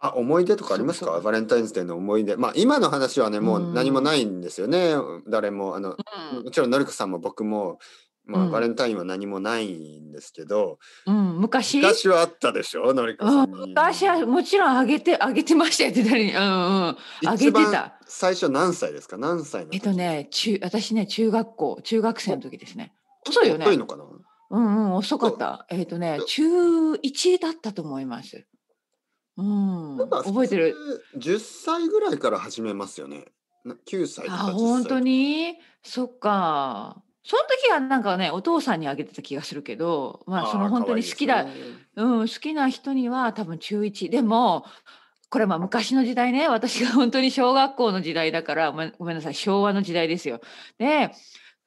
あ思い出とかありますかバレンタインズデーの思い出まあ今の話はねもう何もないんですよね、うん、誰もあの、うん、もちろんのりこさんも僕も、まあ、バレンタインは何もないんですけど、うん昔昔はあったでしょのりこさん昔はもちろんあげてあげてましたよって誰にうんあげてた最初何歳ですか何歳えっとね中私ね中学校中学生の時ですね遅いよね遅いのかなうんうん遅かったえっ、とね中1だったと思いますうん、覚えてる10歳ぐらいから始めますよね9歳とか歳あ本当にそっかその時はなんかねお父さんにあげてた気がするけどまあその本当に好きだ、ね、うん、好きな人には多分中1でもこれまあ昔の時代ね私が本当に小学校の時代だからごめんなさい昭和の時代ですよ。で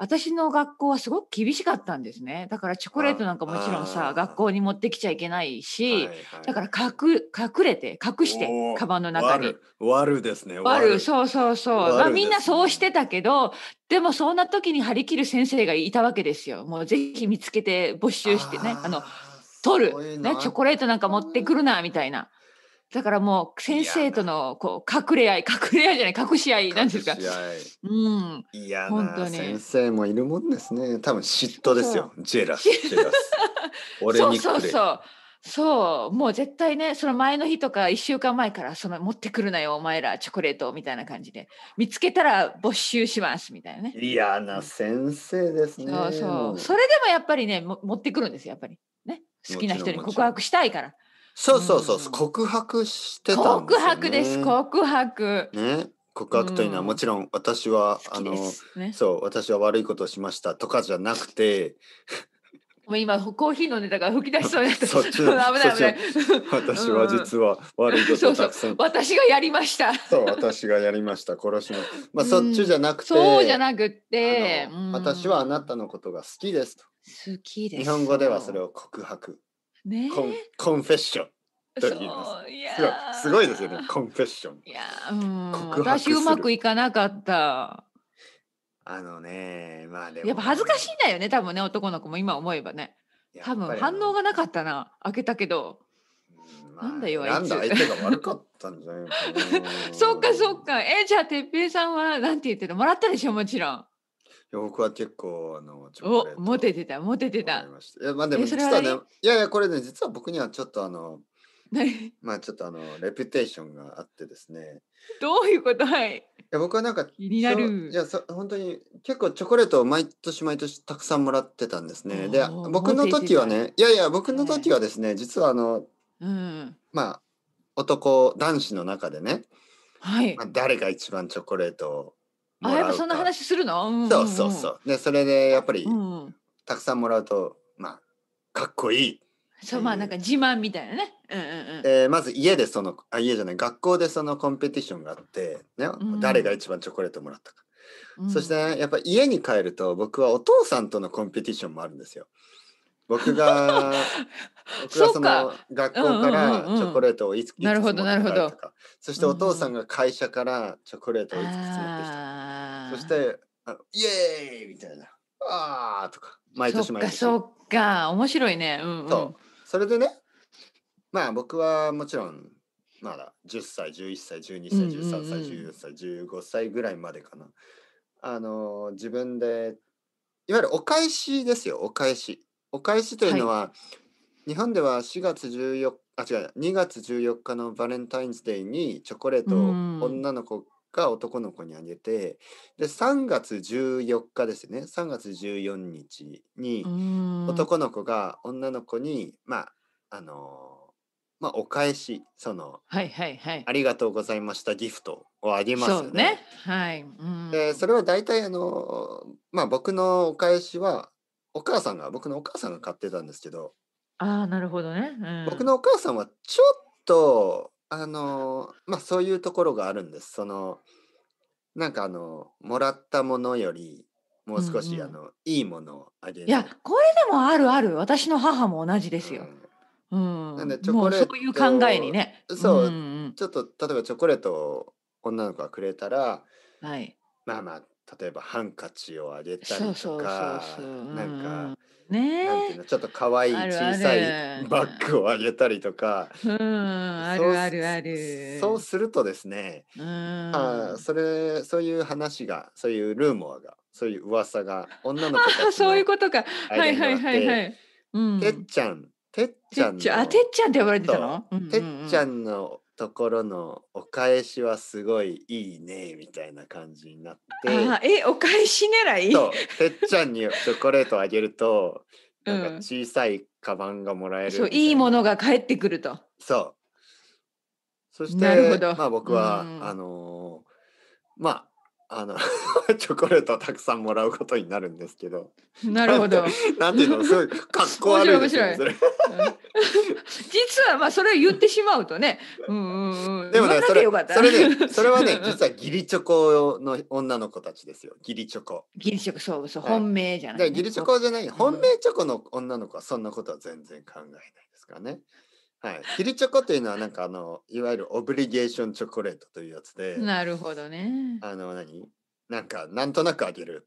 私の学校はすごく厳しかったんですねだからチョコレートなんかもちろんさ学校に持ってきちゃいけないし、はいはい、だから隠隠れて隠してカバンの中に悪ですね悪そうそうそう、ね、まあ、みんなそうしてたけどでもそんな時に張り切る先生がいたわけですよもうぜひ見つけて没収してねあの取るねチョコレートなんか持ってくるなみたいなだからもう先生とのこう隠れ合い隠れ合いじゃない隠し合いなんですか。うん。いや本当に先生もいるもんですね。多分嫉妬ですよ。ジェラス。ェラス。俺にそうそうそう。そうもう絶対ねその前の日とか1週間前からその持ってくるなよお前らチョコレートみたいな感じで見つけたら没収しますみたいなね嫌な先生ですねそうそうそれでもやっぱりね持ってくるんですやっぱりね好きな人に告白したいからそうそうそう、うん告白してたんです告よ、ね。白です告白ね、告白というのはもちろん私は、あのねそう私は悪いことをしましたとかじゃなくてもう今コーヒー飲んでたから吹き出しそうになった そっち 危ない危ない私は実は悪いことをたくさん、私がやりましたそう私がやりました殺しの。まあ、そっちじゃなくてそうじゃなくて、うん私はあなたのことが好きですと好きです日本語ではそれを告白ねコンコンフェッションと言いますいやすごいですよねコンフェッションいやうん私うまくいかなかったあのねまあでも、ね、やっぱ恥ずかしいんだよね多分ね男の子も今思えばね多分反応がなかったな開けたけど、まあ、なんだよあいつ相手が悪かったんじゃない そっかそっかえじゃあ哲平さんはなんて言ってるもらったでしょもちろんや僕は結構あのチョコレートおモテてたモテてた。いやまあでも実はねいやいやこれね実は僕にはちょっとあの まあちょっとあのレピュテーションがあってですね。どういうことはい。いや僕はなんか気になる。いやそ本当に結構チョコレートを毎年毎年たくさんもらってたんですね。で僕の時はねいやいや僕の時はですね、はい、実はあの、うん、まあ男男子の中でね、はいまあ、誰が一番チョコレートをあやっぱそんな話するの、うんうんうん、そうそうそうでそれでやっぱり、うんうん、たくさんもらうとまあかっこいいそうまあなんか自慢みたいなね、うんうんうん、まず家でそのあ家じゃない学校でそのコンペティションがあって、ね、うん、誰が一番チョコレートもらったか、うん、そして、ね、やっぱ家に帰ると僕はお父さんとのコンペティションもあるんですよ。僕が 僕がその学校からチョコレートをいつ、うんうん、なるほどなるほどそしてお父さんが会社からチョコレートをいつくつ持ってきた、そしてあの「イエーイ!」みたいな「ああとか毎年毎年そっかそっか面白いねうん、うん、そうそれでねまあ僕はもちろんまだ10歳11歳12歳13歳14歳15歳ぐらいまでかな、あの自分でいわゆるお返しですよお返しお返しというのは、はい、日本では4月14あ違う2月14日のバレンタインズデーにチョコレートを女の子が男の子にあげてで3月14日ですね3月14日に男の子が女の子にまああのまあ、お返しその、はいはいはい、ありがとうございましたギフトをあげますよね。ねはい、でそれは大体あの、まあ、僕のお返しはお母さんが僕のお母さんが買ってたんですけどあなるほどね、うん、僕のお母さんはちょっとあのまあそういうところがあるんです。そのなんかあのもらったものよりもう少し、うんうん、あのいいものをあげる。いやこれでもあるある私の母も同じですよ。うん、うん、なんでチョコレートそういう考えにね。そう、うんうん、ちょっと例えばチョコレートを女の子がくれたら、はい、まあまあ例えばハンカチをあげたりとかなんかねなんていうのちょっと可愛い小さいバッグをあげたりとかあるあるあるそうするとですねあそれそういう話がそういうルーモアがそういう噂が女の子たち そういうことかはいはいはいはい、うん、てっちゃんてっちゃんてっちゃんって呼ばれてたのてっちゃんのところのお返しはすごいいいねみたいな感じになってあえお返し狙いそうてっちゃんにチョコレートあげるとなんか小さいカバンがもらえるそういいものが返ってくるとそうそしてまあ僕は、うん、あのー、まああの チョコレートをたくさんもらうことになるんですけど。なるほど。なん ていうのすごいかっこ悪いですい。実はまあそれを言ってしまうとね。うんうんうん。でもねそれそれそれはね実は義理チョコの女の子たちですよ。義理チョコ。義理チョコそうそう、はい、本命じゃない、ね。義理チョコじゃない、本命チョコの女の子はそんなことは全然考えないですからね。はい、ヒチョコというのはなんかあのいわゆるオブリゲーションチョコレートというやつでなるほどねあの何なんかなんとなくあげる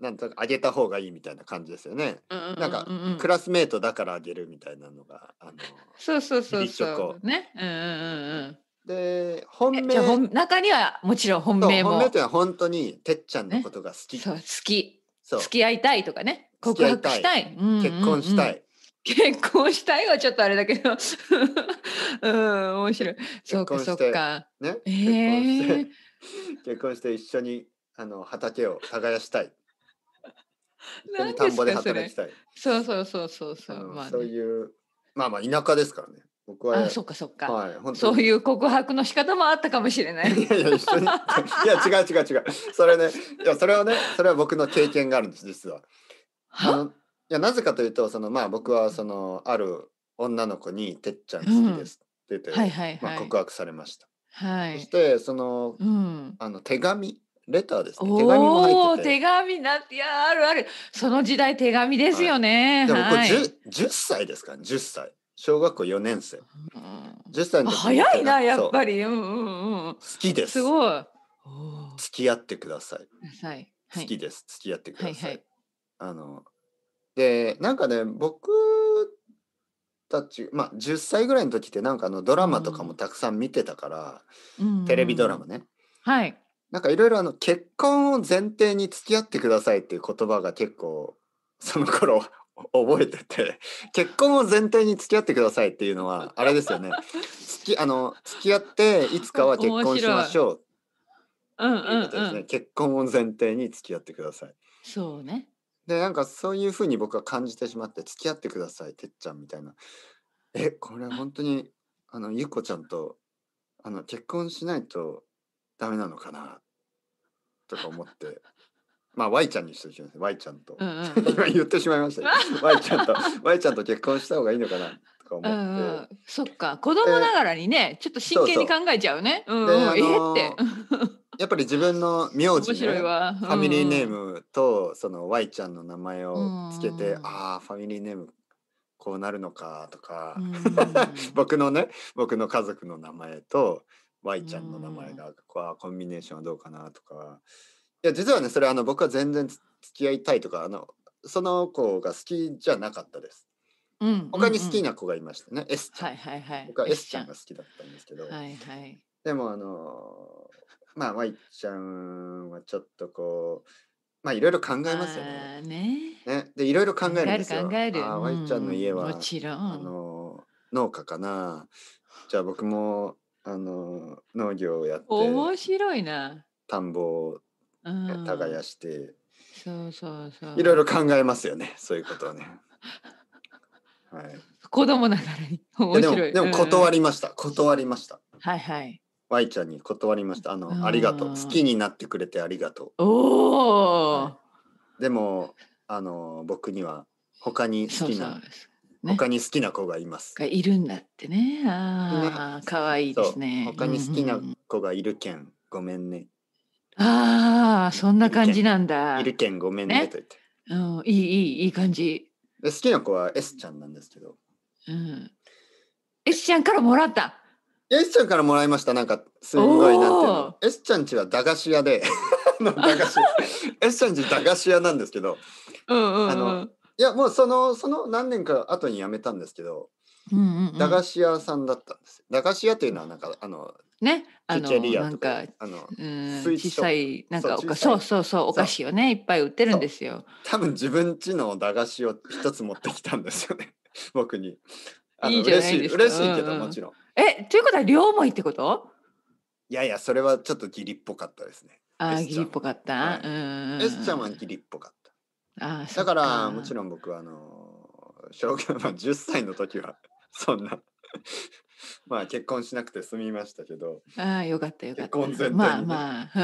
なんとあげた方がいいみたいな感じですよね、うんんうん、なんかクラスメートだからあげるみたいなのがあのそうそうそうそうねうんうんうんで本命中にはもちろん本命も本命ってのは本当にてっちゃんのことが好き、ね、そう好きそう付き合いたいとかね告白したい、うん、結婚したい結婚したいはちょっとあれだけど うん面白いそうかそうかね、えー、結婚して 一緒にあの畑を耕したい田んぼで働きたいそうそうそうそうそう、まあ、ね、そういうまあまあ田舎ですからね僕はあそうかそうか、はい、そういう告白の仕方もあったかもしれないいやいや一緒にいや違う違う違うそれねいやそれはねそれは僕の経験があるんです実は。はいやなぜかというとその、まあ、僕はそのある女の子に「てっちゃん好きです」って言って、まあ、告白されました。はい、そしてそのうん、あの手紙レターですね。手紙も入って手紙なっていやあるあるその時代手紙ですよね。はい、でもこれ十十、歳ですか十、ね、歳小学校四年生うん、歳の早いなやっぱりうんうんうん好きですすごい付き合ってください、はい、好きです付き合ってください、はいはい、あのでなんかね僕たち、まあ、10歳ぐらいの時ってなんかあのドラマとかもたくさん見てたから、うん、テレビドラマね。はい、なんかいろいろあの結婚を前提に付き合ってくださいっていう言葉が結構その頃覚えてて結婚を前提に付き合ってくださいっていうのはあれですよね付きあの付き合っていつかは結婚しましょう、ねうんうんうん、結婚を前提に付き合ってくださいそうねでなんかそういうふうに僕は感じてしまって「付き合ってくださいてっちゃん」みたいな「えこれ本当にあのゆこちゃんとあの結婚しないとダメなのかな」とか思って。まあ、Y ちゃんにしておきます。Y ちゃんと。うんうん、今言ってしまいました、ね。Y ちゃんと、Y ちゃんと結婚した方がいいのかなとか思って。うんうん、そっか、子供ながらにね、ちょっと真剣に考えちゃうね。ううん、えって。やっぱり自分の名字、ね、ファミリーネームとその Y ちゃんの名前をつけて、うん、ああファミリーネームこうなるのかとか、うん、僕のね僕の家族の名前と Y ちゃんの名前が、こうコンビネーションはどうかなとかいや実はねそれあの僕は全然付き合いたいとかあのその子が好きじゃなかったです。うん、他に好きな子がいましたね、うんうん、S ちゃん、はいはいはい、僕は S ちゃんが好きだったんですけど、はいはい、でもあのまあワイちゃんはちょっとこうまあいろいろ考えますよね。ねねでいろいろ考えるんですよ。考えるワイちゃんの家は、うん、もちろんあの農家かなじゃあ僕もあの農業をやって面白いな田んぼを耕して。そうそうそう。いろいろ考えますよね、そういうことね。はい。子供ながらに面白い。でも断りました、断りました。はいはい。Y ちゃんに断りました。あの、ありがとう。好きになってくれてありがとう。おお、はい、でも、あの、僕には他に好きな。そうそうね、他に好きな子がいます。がいるんだってね。ああ、可愛、ね、いですね。他に好きな子がいるけん、うんうん、ごめんね。ああ、そんな感じなんだ。いるけん、ごめんね、ね、と言って。うん、いい、いい、いい感じ。好きな子は S ちゃんなんですけど。うん。S ちゃんからもらった。エスちゃんからもらいました。なんか、すごい、なんていうの。エスちゃんちは駄菓子屋で 駄菓子。エスちゃんち駄菓子屋なんですけど、うんうんうん、あの、いや、もうその、その何年か後に辞めたんですけど、うんうんうん、駄菓子屋さんだったんです。駄菓子屋というのは、なんか、あの、ね、あの、なんか、あの、小さい、なんかそうそうそう、お菓子をね、いっぱい売ってるんですよ。多分自分ちの駄菓子を一つ持ってきたんですよね、僕に。あのいい嬉しい、嬉しいけど、もちろん。うんうんえ、ということは両思いってこといやいや、それはちょっと義理っぽかったですね。ああ、義理っぽかった。はい、うん。S ちゃんは義理っぽかった。あだから、もちろん僕は、あの、小学校10歳の時は、そんな まあ結婚しなくて済みましたけど。ああ、よかったよかった。結婚全体、まあまあ。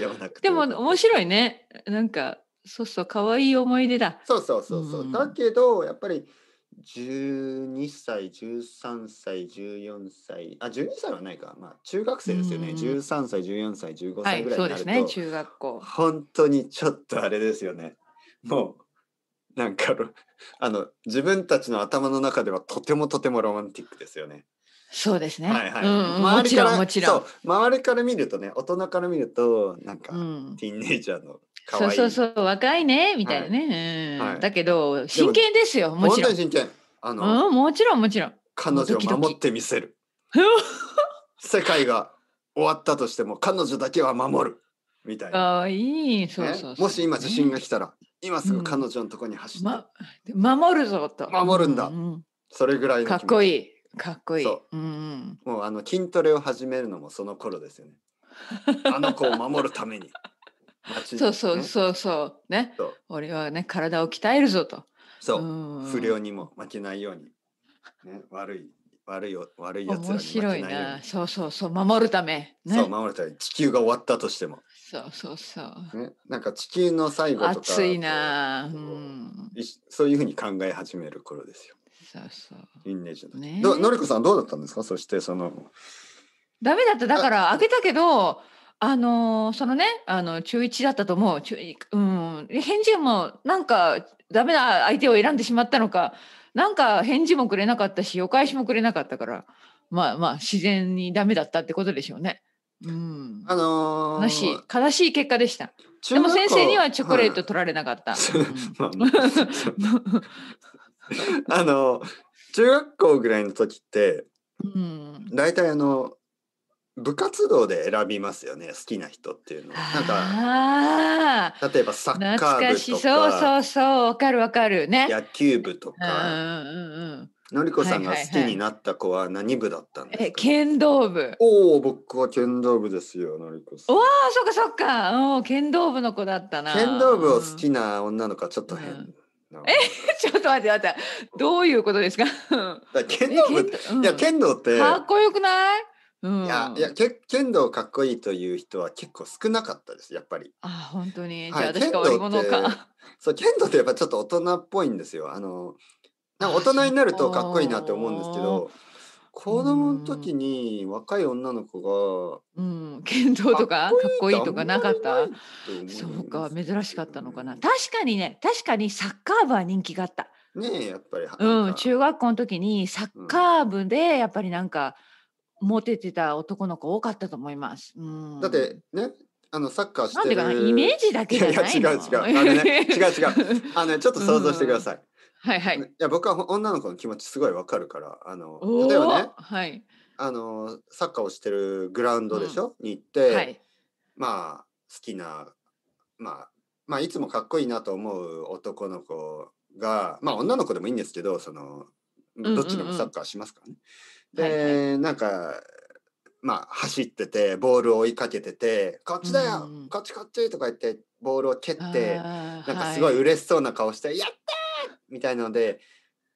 や ばなくて。でも面白いね。なんか、そうそう、可愛い思い出だ。そうそうそうそう。うん、だけど、やっぱり、12歳、13歳、14歳、あ、12歳はないか、まあ、中学生ですよね、13歳、14歳、15歳ぐらいになると、はい、そうですね、中学校。本当にちょっとあれですよね、もう、なんか、あの、自分たちの頭の中ではとてもとてもロマンティックですよね。そうですね。はいはい。うもちろんもちろん。周りから見るとね、大人から見ると、なんか、うん、ティーンネイジャーのかわいい。そうそうそう、若いね、みたいなね。はいはい、だけど、真剣ですよ、もちろん。真剣。あの、うん、もちろん、もちろん。彼女を守ってみせる。ドキドキ世界が終わったとしても、彼女だけは守る。みたいな。あいい、そうそうそう、ね、もし今地震が来たら、今すぐ彼女のとこに走って、うんま、守るぞと。守るんだ。うんうん、それぐらいかっこいい。かっこいい。ううん、もうあの筋トレを始めるのもその頃ですよね。あの子を守るためにそうそうそうそうねそう俺はね体を鍛えるぞとそう、う不良にも負けないように、ね、悪い悪い悪いやつ面白いなそうそうそう守るため、ね、そう守るため地球が終わったとしてもそうそうそう、ね、なんか地球の最後とか熱いな、うん、そういうふうに考え始める頃ですよそうそうインネージの、ねのりこさんどうだったんですかそしてそのダメだっただから開けたけどあのー、そのね、あの、中1だったと思う。中うん。返事も、なんか、ダメな相手を選んでしまったのか、なんか返事もくれなかったし、お返しもくれなかったから、まあまあ、自然にダメだったってことでしょうね。うん。あのー、悲しい、悲しい結果でした。でも先生にはチョコレート取られなかった。あの、中学校ぐらいの時って、うん、大体あの、部活動で選びますよね好きな人っていうのなんか例えばサッカー部とかそうそうそうわかるわかるね野球部とか、うんうんうん、のりこさんが好きになった子は何部だったんですか、え剣道部おお僕は剣道部ですよのりこさんわあそっかそっかお剣道部の子だったな剣道部を好きな女の子はちょっと変、うんえ ちょっと待って待ってどういうことですか剣道部、うん、いや剣道ってかっこよくないいやいや剣道かっこいいという人は結構少なかったですやっぱり。あ本当に、はい、じゃあ私が悪者か。そう剣道ってやっぱちょっと大人っぽいんですよ。あのなんか大人になるとかっこいいなって思うんですけど。子供の時に若い女の子が、うん、剣道とかかっこいいとかなかったそうか珍しかったのかな、確かにね確かにサッカー部は人気があったねやっぱりうん中学校の時にサッカー部でやっぱりなんか、うんモテてた男の子多かったと思います。うん、だってねあのサッカーしてるイメージだけじゃないのいや違う違うあの、ね、違う違うあの、ね、ちょっと想像してください。はいはい、いや僕は女の子の気持ちすごいわかるからあの例えばね、はい、あのサッカーをしてるグラウンドでしょ、うん、に行って、はい、まあ好きな、まあ、まあいつもかっこいいなと思う男の子がまあ女の子でもいいんですけどそのどっちでもサッカーしますからね。うんうんうんで、はいはい、なんかまあ走っててボールを追いかけてて「こっちだよ、うん、こっちこっち」とか言ってボールを蹴ってなんかすごい嬉しそうな顔して「やった!」みたいので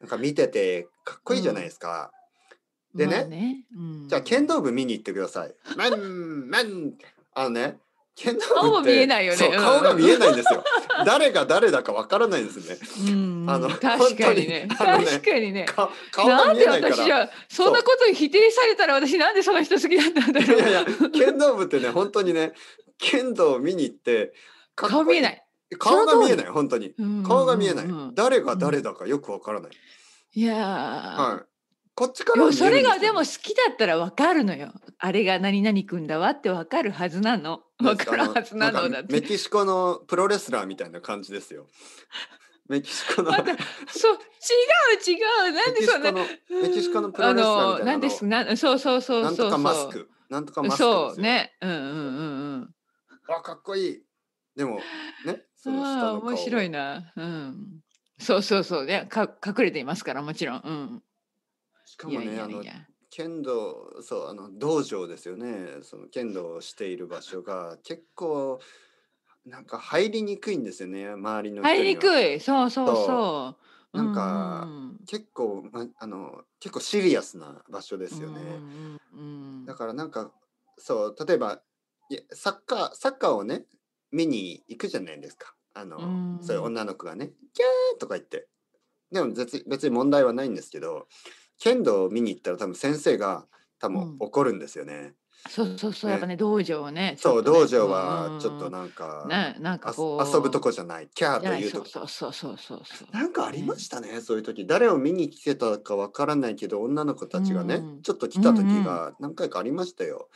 なんか見ててかっこいいじゃないですか。うん、でねね、じゃあ剣道部見に行ってください。ままあのね剣道部顔見えないよね顔が見えないんですよ誰が誰だかわからないですねあの確かにね確かにね顔が見えないからなんで私そんなこと否定されたら私なんでその人好きなんだろういやいや剣道部ってね本当にね剣道を見に行って顔見えない顔が見えない本当に、顔が見えない、誰が誰だかよくわからない、いやはいこっちからそれがでも好きだったらわかるのよ。あれが何々くんだわってわかるはずなの。わかるはずなのだって。メキシコのプロレスラーみたいな感じですよ。メキシコの。そう違う違う。なんでそんな。メキシコのプロレスラーみたいなの。なんですなそうそうそうなんとかマスク。なんとかマスクそうね。うんうんうんうん。あかっこいい。でもねその下の面白いな。うん。そうそうそうねか隠れていますからもちろん。うん。しかもね、あの剣道そうあの道場ですよねその剣道をしている場所が 結構なんか入りにくいんですよね周りの入りにくいそうそうそうなんか、うんうん、結構、ま、あの結構シリアスな場所ですよね、うんうんうん、だからなんかそう例えばサッカーサッカーをね見に行くじゃないですかあの、うそういう女の子がね「キャー!」とか言ってでも別別に問題はないんですけど剣道を見に行ったら多分先生が多分怒るんですよね。うんそうそうそう、ね、やっぱね道場ね。ねそう道場はちょっとなんか、うん、ねなんか遊ぶとこじゃないキャーというとそうそうそうそうなんかありましたね、ね、そういう時誰を見に来てたかわからないけど女の子たちがね、うん、ちょっと来た時が何回かありましたよ。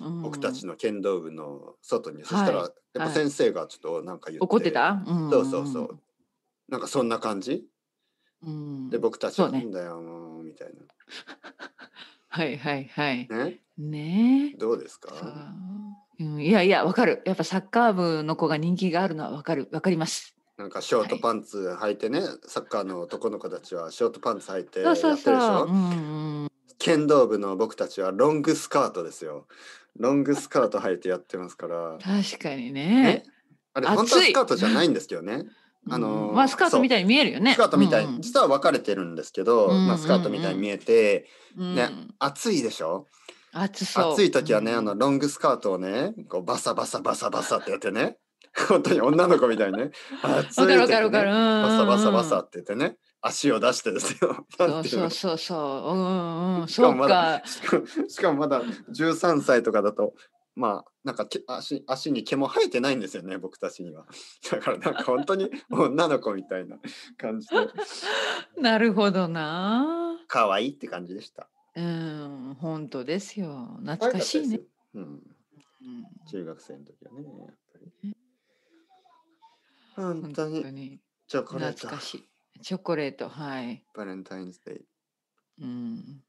うん、僕たちの剣道部の外に、そしたらやっぱ先生がちょっとなんか言って、はい、怒ってた、そうそうそうなんかそんな感じ、で僕たちはなんだよ、たいな。はいはいはい。ね。ねどうですかう、ん、いやいや、わかる。やっぱサッカー部の子が人気があるのはわかる。わかります。なんかショートパンツ履いてね、はい、サッカーの男の子たちはショートパンツ履いてやってるでしょ。剣道部の僕たちはロングスカートですよ。ロングスカート履いてやってますから。確かにね。ねあれ本当スカートじゃないんですけどね。あの、うん、まあ、スカートみたいに見えるよね。スカートみたい、うん実は分かれてるんですけど、うんまあ、スカートみたいに見えて、うんね、暑いでしょ暑そう。暑い時はね、あの、ロングスカートをね、こう、バサバサバサバサってやってね、本当に女の子みたいにね、暑い時、ね、かる分かる。バサバサバサって言ってね。足を出してですよ。そうそうそうそう。うんうん、もまだ、しかもまだ13歳とかだとまあ、なんか足足に毛も生えてないんですよね僕たちには だからなんか本当に 女の子みたいな感じで なるほどな可愛いって感じでしたうん本当ですよ懐かしいねうん、中学生の時はねやっぱり本当にチョコレート懐かしいチョコレートはいバレンタインズデーうん